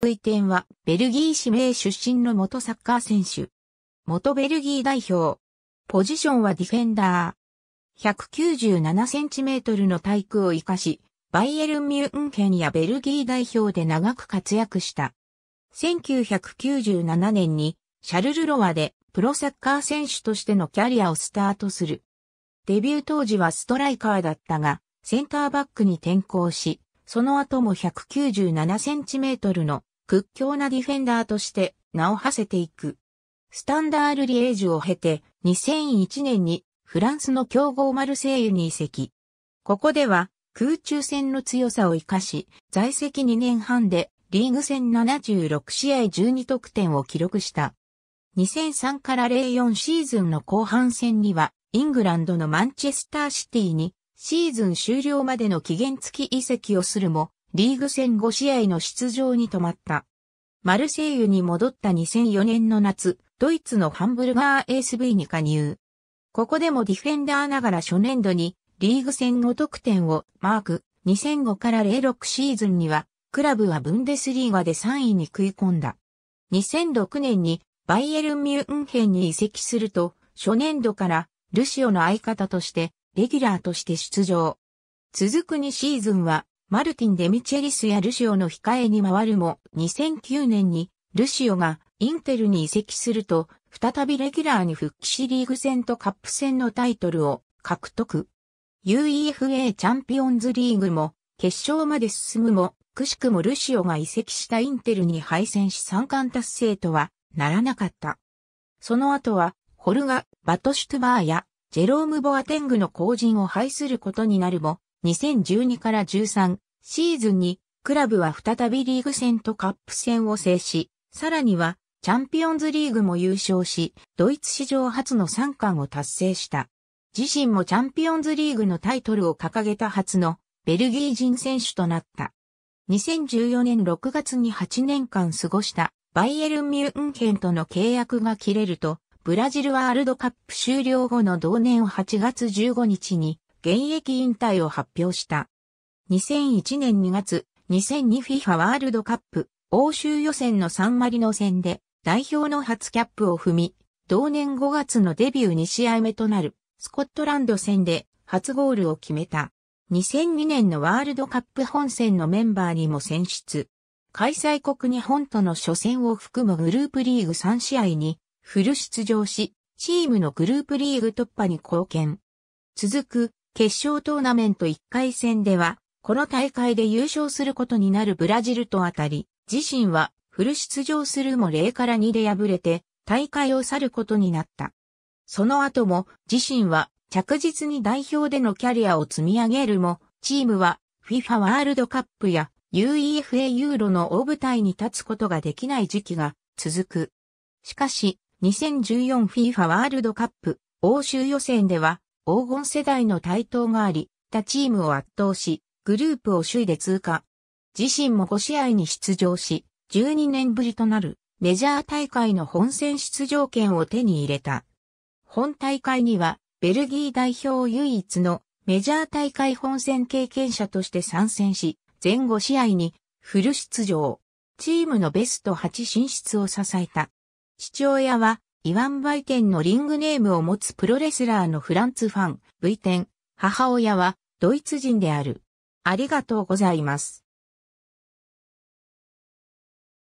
ウイテンは、ベルギー市名出身の元サッカー選手。元ベルギー代表。ポジションはディフェンダー。197センチメートルの体育を生かし、バイエルン・ミュンヘンやベルギー代表で長く活躍した。1997年に、シャルルロワでプロサッカー選手としてのキャリアをスタートする。デビュー当時はストライカーだったが、センターバックに転向し、その後も197センチメートルの屈強なディフェンダーとして名を馳せていく。スタンダールリエージュを経て2001年にフランスの強豪マルセイユに移籍。ここでは空中戦の強さを活かし、在籍2年半でリーグ戦76試合12得点を記録した。2003から04シーズンの後半戦には、イングランドのマンチェスターシティにシーズン終了までの期限付き移籍をするも、リーグ戦5試合の出場に止まった。マルセイユに戻った2004年の夏、ドイツのハンブルガー ASV に加入。ここでもディフェンダーながら初年度にリーグ戦5得点をマーク、2005から06シーズンには、クラブはブンデスリーガで3位に食い込んだ。2006年にバイエルン・ミュンヘンに移籍すると、初年度からルシオの相方として、レギュラーとして出場。続く2シーズンはマルティン・デミチェリスやルシオの控えに回るも、2009年にルシオがインテルに移籍すると、再びレギュラーに復帰しリーグ戦とカップ戦のタイトルを獲得。UEFA チャンピオンズリーグも決勝まで進むも、くしくもルシオが移籍したインテルに敗戦し三冠達成とはならなかった。その後は、ホルガ、バトシュトゥバーやジェローム・ボアテングの後陣を敗することになるも、2012から13シーズンにクラブは再びリーグ戦とカップ戦を制し、さらにはチャンピオンズリーグも優勝し、ドイツ史上初の3冠を達成した。自身もチャンピオンズリーグのタイトルを掲げた初のベルギー人選手となった。2014年6月に8年間過ごしたバイエルン・ミュンヘンとの契約が切れると、ブラジルワールドカップ終了後の同年8月15日に現役引退を発表した。2001年2月、2002FIFA ワールドカップ欧州予選のサンマリノ戦で代表の初キャップを踏み、同年5月のデビュー2試合目となるスコットランド戦で初ゴールを決めた。2002年のワールドカップ本戦のメンバーにも選出。開催国日本との初戦を含むグループリーグ3試合にフル出場し、チームのグループリーグ突破に貢献。続く決勝トーナメント1回戦では、この大会で優勝することになるブラジルと当たり、自身はフル出場するも0から2で敗れて、大会を去ることになった。その後も自身は着実に代表でのキャリアを積み上げるも、チームは FIFA ワールドカップや UEFA ユーロの大舞台に立つことができない時期が続く。しかし、2014FIFA ワールドカップ欧州予選では黄金世代の台頭があり、他チームを圧倒し、グループを首位で通過。自身も5試合に出場し、12年ぶりとなるメジャー大会の本戦出場権を手に入れた。本大会には、ベルギー代表唯一のメジャー大会本戦経験者として参戦し、全5試合にフル出場。チームのベスト8進出を支えた。父親はイワン・バイテンのリングネームを持つプロレスラーのフランツ・ファン、V テン、母親はドイツ人である。ありがとうございます。